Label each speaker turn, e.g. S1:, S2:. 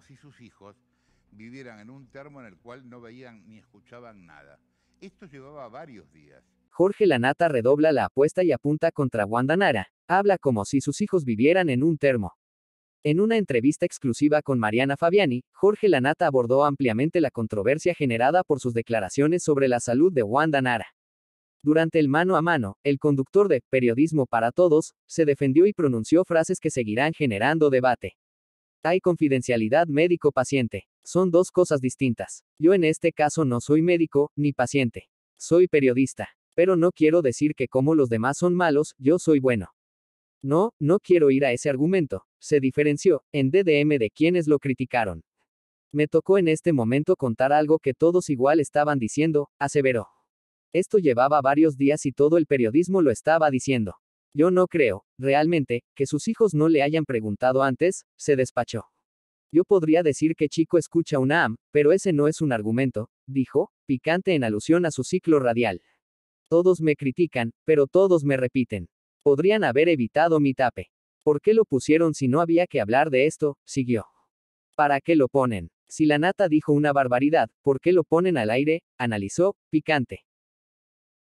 S1: si sus hijos vivieran en un termo en el cual no veían ni escuchaban nada. Esto llevaba varios días. Jorge Lanata redobla la apuesta y apunta contra Wanda Nara. Habla como si sus hijos vivieran en un termo. En una entrevista exclusiva con Mariana Fabiani, Jorge Lanata abordó ampliamente la controversia generada por sus declaraciones sobre la salud de Wanda Nara. Durante el mano a mano, el conductor de Periodismo para Todos se defendió y pronunció frases que seguirán generando debate. Hay confidencialidad médico-paciente. Son dos cosas distintas. Yo en este caso no soy médico, ni paciente. Soy periodista. Pero no quiero decir que como los demás son malos, yo soy bueno. No, no quiero ir a ese argumento. Se diferenció, en DDM, de quienes lo criticaron. Me tocó en este momento contar algo que todos igual estaban diciendo, aseveró. Esto llevaba varios días y todo el periodismo lo estaba diciendo. Yo no creo, realmente, que sus hijos no le hayan preguntado antes, se despachó. Yo podría decir que Chico escucha una AM, pero ese no es un argumento, dijo, picante en alusión a su ciclo radial. Todos me critican, pero todos me repiten. Podrían haber evitado mi tape. ¿Por qué lo pusieron si no había que hablar de esto? siguió. ¿Para qué lo ponen? Si la nata dijo una barbaridad, ¿por qué lo ponen al aire? analizó, picante.